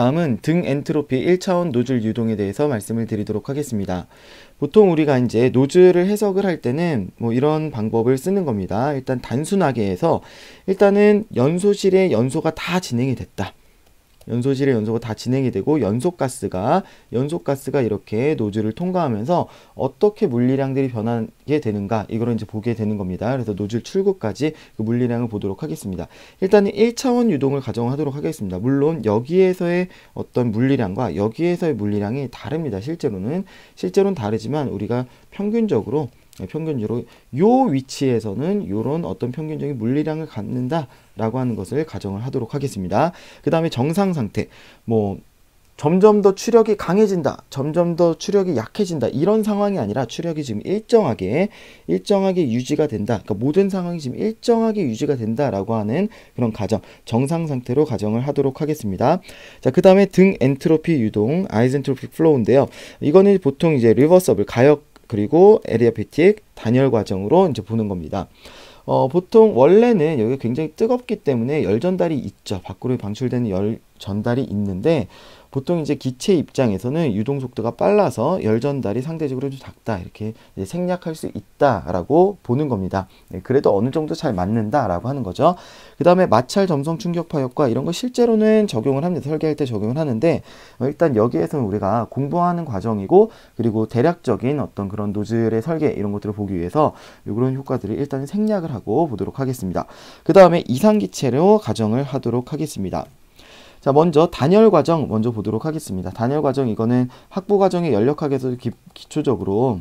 다음은 등 엔트로피 1차원 노즐 유동에 대해서 말씀을 드리도록 하겠습니다. 보통 우리가 이제 노즐을 해석을 할 때는 뭐 이런 방법을 쓰는 겁니다. 일단 단순하게 해서 일단은 연소실의 연소가 다 진행이 됐다. 연소실의 연소가 다 진행이 되고 연소가스가 연소가스가 이렇게 노즐을 통과하면서 어떻게 물리량들이 변하게 되는가 이걸 이제 보게 되는 겁니다. 그래서 노즐 출구까지 그 물리량을 보도록 하겠습니다. 일단은 1차원 유동을 가정하도록 하겠습니다. 물론 여기에서의 어떤 물리량과 여기에서의 물리량이 다릅니다. 실제로는 실제로는 다르지만 우리가 평균적으로 평균적으로 요 위치에서는 요런 어떤 평균적인 물리량을 갖는다라고 하는 것을 가정을 하도록 하겠습니다. 그 다음에 정상 상태 뭐 점점 더 추력이 강해진다, 점점 더 추력이 약해진다 이런 상황이 아니라 추력이 지금 일정하게 일정하게 유지가 된다. 그러니까 모든 상황이 지금 일정하게 유지가 된다라고 하는 그런 가정, 정상 상태로 가정을 하도록 하겠습니다. 자, 그 다음에 등 엔트로피 유동, 아이젠트로피 플로우인데요. 이거는 보통 이제 리버서블 가역 그리고 에리아피틱 단열 과정으로 이제 보는 겁니다. 어, 보통 원래는 여기 굉장히 뜨겁기 때문에 열 전달이 있죠. 밖으로 방출되는 열 전달이 있는데 보통 이제 기체 입장에서는 유동 속도가 빨라서 열 전달이 상대적으로 좀 작다 이렇게 생략할 수 있다라고 보는 겁니다. 네, 그래도 어느 정도 잘 맞는다라고 하는 거죠. 그 다음에 마찰 점성 충격 파역과 이런 거 실제로는 적용을 합니다. 설계할 때 적용을 하는데 어, 일단 여기에서는 우리가 공부하는 과정이고 그리고 대략적인 어떤 그런 노즐의 설계 이런 것들을 보기 위해서 이런 효과들을 일단 생략을 하고 보도록 하겠습니다. 그 다음에 이상기체로 가정을 하도록 하겠습니다. 자, 먼저 단열 과정 먼저 보도록 하겠습니다. 단열 과정 이거는 학부 과정의 연력학에서 기, 기초적으로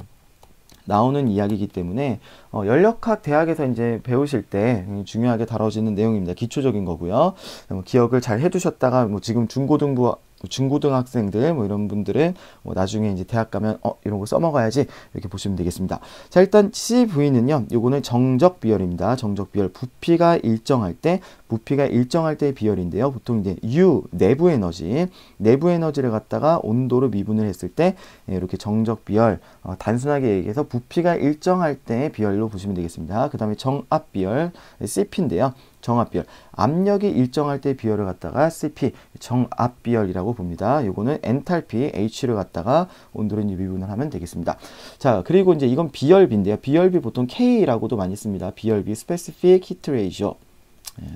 나오는 이야기이기 때문에 어, 연력학 대학에서 이제 배우실 때 중요하게 다뤄지는 내용입니다. 기초적인 거고요. 뭐 기억을 잘 해두셨다가 뭐 지금 중고등부 뭐 중고등학생들 뭐 이런 분들은 뭐 나중에 이제 대학 가면 어 이런 거 써먹어야지 이렇게 보시면 되겠습니다. 자 일단 CV는요. 요거는 정적 비열입니다. 정적 비열 부피가 일정할 때 부피가 일정할 때의 비열인데요. 보통 이제 U 내부 에너지 내부 에너지를 갖다가 온도로 미분을 했을 때 예, 이렇게 정적 비열 어, 단순하게 얘기해서 부피가 일정할 때의 비열로 보시면 되겠습니다. 그 다음에 정압 비열 CP인데요. 정압비열. 압력이 일정할 때 비열을 갖다가 CP 정압비열이라고 봅니다. 요거는 엔탈피 H를 갖다가 온도를 미분을 하면 되겠습니다. 자, 그리고 이제 이건 비열비인데요. 비열비 보통 K라고도 많이 씁니다. 비열비 스페 e 픽 히트 레이 h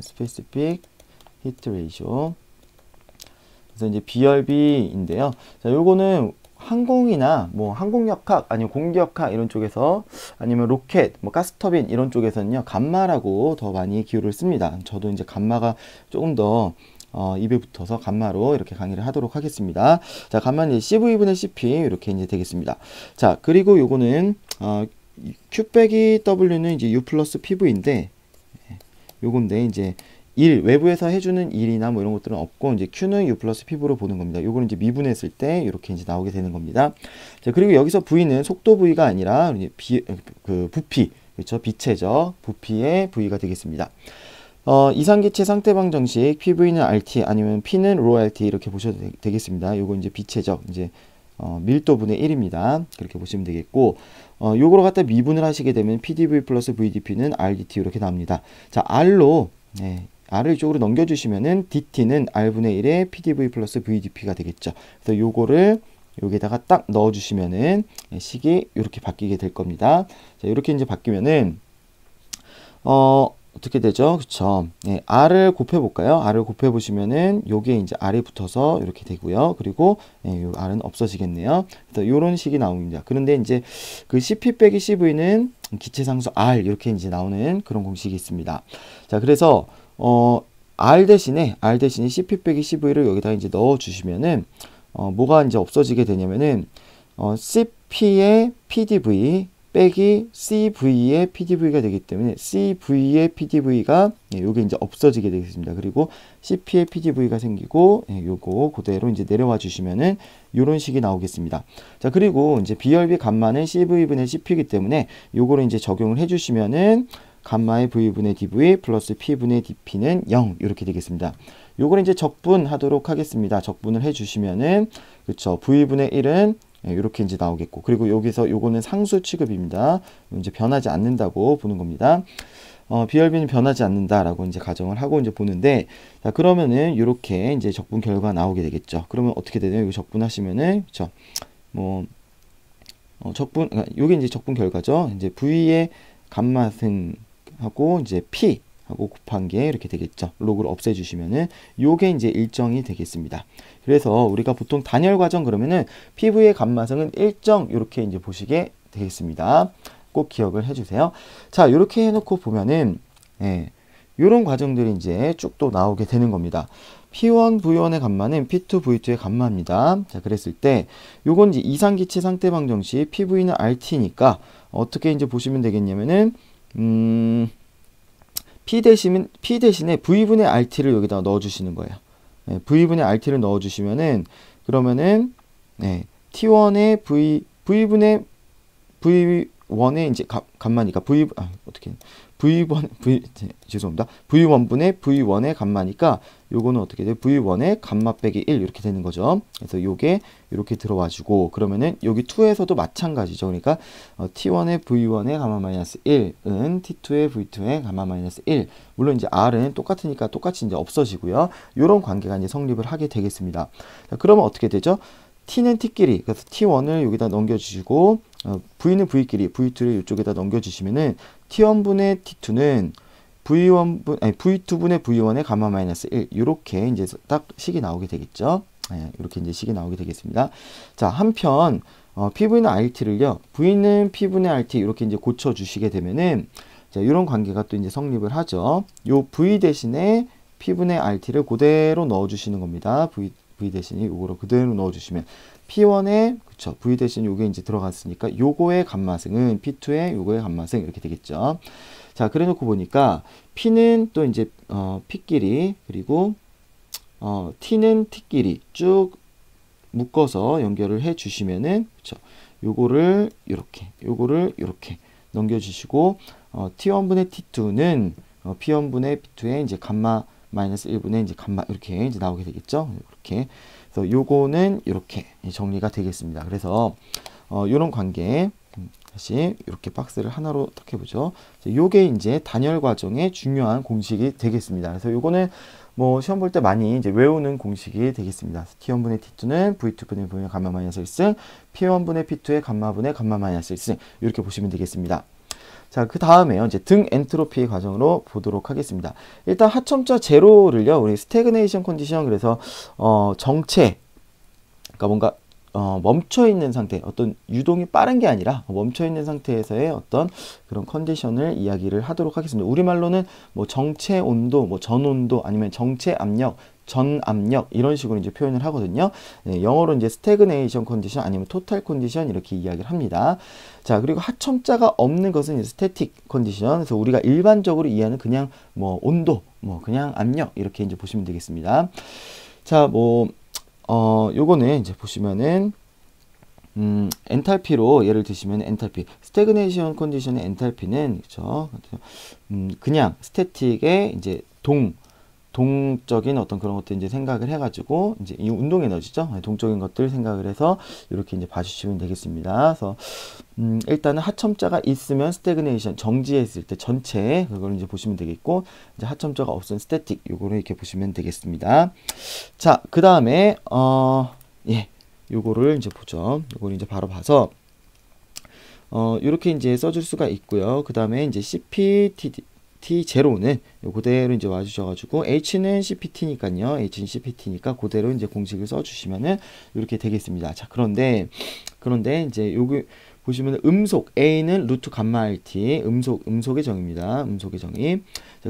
스페 t 픽 히트 레이 s 그래서 이제 비열비인데요. 자, 요거는 항공이나 뭐 항공역학 아니면 공기역학 이런 쪽에서 아니면 로켓 뭐 가스터빈 이런 쪽에서는요 감마라고 더 많이 기호를 씁니다 저도 이제 감마가 조금 더 어, 입에 붙어서 감마로 이렇게 강의를 하도록 하겠습니다 자 감마는 CV분의 CP 이렇게 이제 되겠습니다 자 그리고 요거는 어, Q 빼기 W는 이제 U 플러스 PV인데 예, 요건데 이제 일, 외부에서 해주는 일이나 뭐 이런 것들은 없고, 이제 Q는 U 플러스 피부로 보는 겁니다. 요거는 이제 미분했을 때 이렇게 이제 나오게 되는 겁니다. 자, 그리고 여기서 V는 속도 V가 아니라, 비, 그, 부피, 그렇죠? 비체죠. 부피의 V가 되겠습니다. 어, 이상기체 상태방 정식, PV는 RT, 아니면 P는 로 RT 이렇게 보셔도 되, 겠습니다 요거 이제 비체적, 이제, 어, 밀도분의 1입니다. 그렇게 보시면 되겠고, 어, 요거로 갖다 미분을 하시게 되면 PDV 플러스 VDP는 RDT 이렇게 나옵니다. 자, R로, 네, R을 이쪽으로 넘겨주시면은 DT는 R분의 1의 PDV 플러스 VDP가 되겠죠. 그래서 요거를 여기다가 딱 넣어주시면은 식이 이렇게 바뀌게 될 겁니다. 자, 이렇게 이제 바뀌면은 어, 어떻게 되죠? 그쵸. 예, R을 곱해볼까요? R을 곱해보시면은, 여기 이제 R이 붙어서 이렇게 되고요. 그리고, 예, 요 R은 없어지겠네요. 그래서 요런 식이 나옵니다. 그런데 이제 그 CP 빼기 CV는 기체상수 R, 이렇게 이제 나오는 그런 공식이 있습니다. 자, 그래서 어, R 대신에 R 대신에 CP 빼기 CV를 여기다 이제 넣어 주시면은 어, 뭐가 이제 없어지게 되냐면은 어, CP의 PDV 빼기 CV의 PDV가 되기 때문에 CV의 PDV가 예, 요게 이제 없어지게 되겠습니다. 그리고 CP의 PDV가 생기고 예, 요거 그대로 이제 내려와 주시면은 요런 식이 나오겠습니다. 자, 그리고 이제 BRB 간만은 CV분의 CP이기 때문에 요거를 이제 적용을 해 주시면은 감마의 V분의 DV 플러스 P분의 DP는 0 이렇게 되겠습니다. 요걸 이제 적분하도록 하겠습니다. 적분을 해주시면은 그쵸 V분의 1은 이렇게 예, 이제 나오겠고 그리고 여기서 요거는 상수 취급입니다. 이제 변하지 않는다고 보는 겁니다. 어, 비열비는 변하지 않는다라고 이제 가정을 하고 이제 보는데 자 그러면은 이렇게 이제 적분 결과 나오게 되겠죠. 그러면 어떻게 되나 이거 적분하시면은 그쵸 뭐 어, 적분 그러니까 요게 이제 적분 결과죠. 이제 V의 감마승 하고 이제 p 하고 곱한 게 이렇게 되겠죠. 로그를 없애주시면은 요게 이제 일정이 되겠습니다. 그래서 우리가 보통 단열 과정 그러면은 피부의 감마성은 일정 이렇게 이제 보시게 되겠습니다. 꼭 기억을 해주세요. 자, 이렇게 해놓고 보면은 예, 이런 과정들이 이제 쭉 또 나오게 되는 겁니다. P1, V1의 감마는 P2, V2의 감마입니다. 자, 그랬을 때, 요건 이제 이상기체 상태 방정 시 PV는 RT니까, 어떻게 이제 보시면 되겠냐면은, 음, p 대신 p 대신에 v분의 rt를 여기다 넣어 주시는 거예요. 네, v분의 rt를 넣어 주시면은 그러면은 네, t1의 v v분의 v1의 이제 값, 값만이니까 그러니까 v 아, 어떻게 V1 V 죄송합니다. V1분의 V1의 감마니까 요거는 어떻게 돼요? V1의 감마 빼기 1 이렇게 되는 거죠. 그래서 요게 이렇게 들어와 주고 그러면은 여기 2에서도 마찬가지죠. 그러니까 어, T1의 V1의 감마 마이너스 1은 T2의 V2의 감마 마이너스 1 물론 이제 R은 똑같으니까 똑같이 이제 없어지고요. 요런 관계가 이제 성립을 하게 되겠습니다. 자, 그러면 어떻게 되죠? T는 T끼리, 그래서 T1을 여기다 넘겨주시고 어, V는 V끼리, V2를 이쪽에다 넘겨주시면은 T1분의 T2는 V1분, 아니, V2분의 V1의 가마 마이너스 1. 이렇게 이제 딱 식이 나오게 되겠죠. 예, 이렇게 이제 식이 나오게 되겠습니다. 자, 한편, 어, PV나 RT를요, V는 P분의 RT 이렇게 이제 고쳐주시게 되면은, 자, 이런 관계가 또 이제 성립을 하죠. 요 V 대신에 P분의 RT를 그대로 넣어주시는 겁니다. V, v 대신이 요거로 그대로 넣어주시면 P1에 그쵸 V 대신 요게 이제 들어갔으니까 요거의 감마승은 P2에 요거의 감마승 이렇게 되겠죠. 자 그래놓고 보니까 P는 또 이제 어, P끼리 그리고 어, T는 T끼리 쭉 묶어서 연결을 해 주시면은 그쵸 요거를 이렇게 요거를 이렇게 넘겨주시고 어, T1분의 T2는 어, P1분의 P2의 이제 감마 마이너스 1분의 이제 감마 이렇게 이제 나오게 되겠죠. 이렇게. 그래서 요거는 이렇게 정리가 되겠습니다. 그래서 어, 요런 관계 음, 다시 이렇게 박스를 하나로 어떻 보죠. 요게 이제 단열 과정의 중요한 공식이 되겠습니다. 그래서 요거는 뭐 시험 볼 때 많이 이제 외우는 공식이 되겠습니다. T1분의 T2는 V2분의 V의 감마 마이너스 1승, P1분의 P2의 감마분의 감마 마이너스 1승 이렇게 보시면 되겠습니다. 자, 그 다음에요. 이제 등 엔트로피의 과정으로 보도록 하겠습니다. 일단 하첨자 제로를요. 우리 스테그네이션 컨디션 그래서 어, 정체 그니까 뭔가 어, 멈춰 있는 상태, 어떤 유동이 빠른 게 아니라 멈춰 있는 상태에서의 어떤 그런 컨디션을 이야기를 하도록 하겠습니다. 우리말로는 뭐 정체 온도, 뭐 전온도 아니면 정체 압력, 전압력 이런 식으로 이제 표현을 하거든요. 네, 영어로 이제 스태그네이션 컨디션 아니면 토탈 컨디션 이렇게 이야기를 합니다. 자 그리고 하첨자가 없는 것은 이제 스태틱 컨디션. 그래서 우리가 일반적으로 이해하는 그냥 뭐 온도, 뭐 그냥 압력 이렇게 이제 보시면 되겠습니다. 자뭐어 요거는 이제 보시면은 음, 엔탈피로 예를 드시면 엔탈피, 스태그네이션 컨디션의 엔탈피는 그렇죠. 음, 그냥 스태틱의 이제 동 동적인 어떤 그런 것들 이제 생각을 해가지고 이제 이 운동 에너지죠 네, 동적인 것들 생각을 해서 이렇게 이제 봐주시면 되겠습니다. 그래서 음 일단은 하첨자가 있으면 스태그네이션 정지해 을때 전체 그걸 이제 보시면 되겠고 이제 하첨자가 없으면 스태틱 요거를 이렇게 보시면 되겠습니다. 자 그 다음에 어예 요거를 이제 보죠. 요거 이제 바로 봐서 어, 이렇게 이제 써줄 수가 있고요. 그 다음에 이제 CPTD, T0는 그대로 이제 와주셔가지고 H는 CPT니까요. H는 CPT니까 그대로 이제 공식을 써주시면은 이렇게 되겠습니다. 자 그런데 그런데 이제 여기 보시면 음속 A는 루트 감마 RT 음속 음속의 정입니다. 음속의 정의.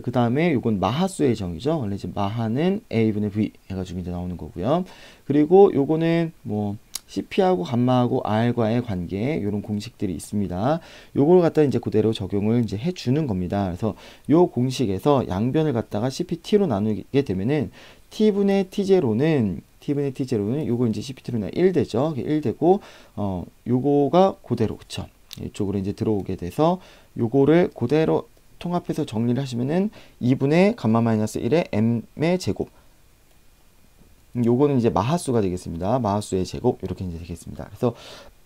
그 다음에 이건 마하수의 정이죠. 원래 이제 마하는 A분의 V 해가지고 이제 나오는 거고요. 그리고 요거는 뭐 CP하고 감마하고 R과의 관계 이런 공식들이 있습니다. 요걸 갖다 이제 그대로 적용을 이제 해주는 겁니다. 그래서 요 공식에서 양변을 갖다가 CPT로 나누게 되면은 T분의 T0는 T분의 T0는 요거 이제 CPT로 나 1되죠. 1되고 어 요거가 그대로 그쵸. 이쪽으로 이제 들어오게 돼서 요거를 그대로 통합해서 정리를 하시면은 2분의 감마 마이너스 1의 m의 제곱 음, 요거는 이제 마하수가 되겠습니다. 마하수의 제곱 이렇게 이제 되겠습니다. 그래서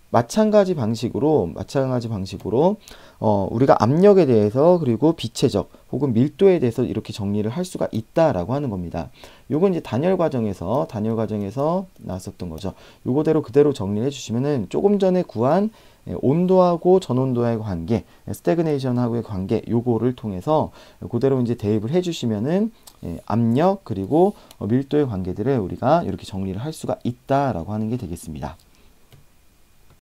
마찬가지 방식으로 마찬가지 방식으로 어, 우리가 압력에 대해서 그리고 비체적 혹은 밀도에 대해서 이렇게 정리를 할 수가 있다라고 하는 겁니다. 요건 이제 단열 과정에서 단열 과정에서 나왔었던 거죠. 요거대로 그대로 정리해 주시면은 조금 전에 구한 예, 온도하고 전온도의 관계, 스태그네이션하고의 예, 관계 요거를 통해서 그대로 이제 대입을 해 주시면은 예, 압력 그리고 밀도의 관계들을 우리가 이렇게 정리를 할 수가 있다라고 하는 게 되겠습니다.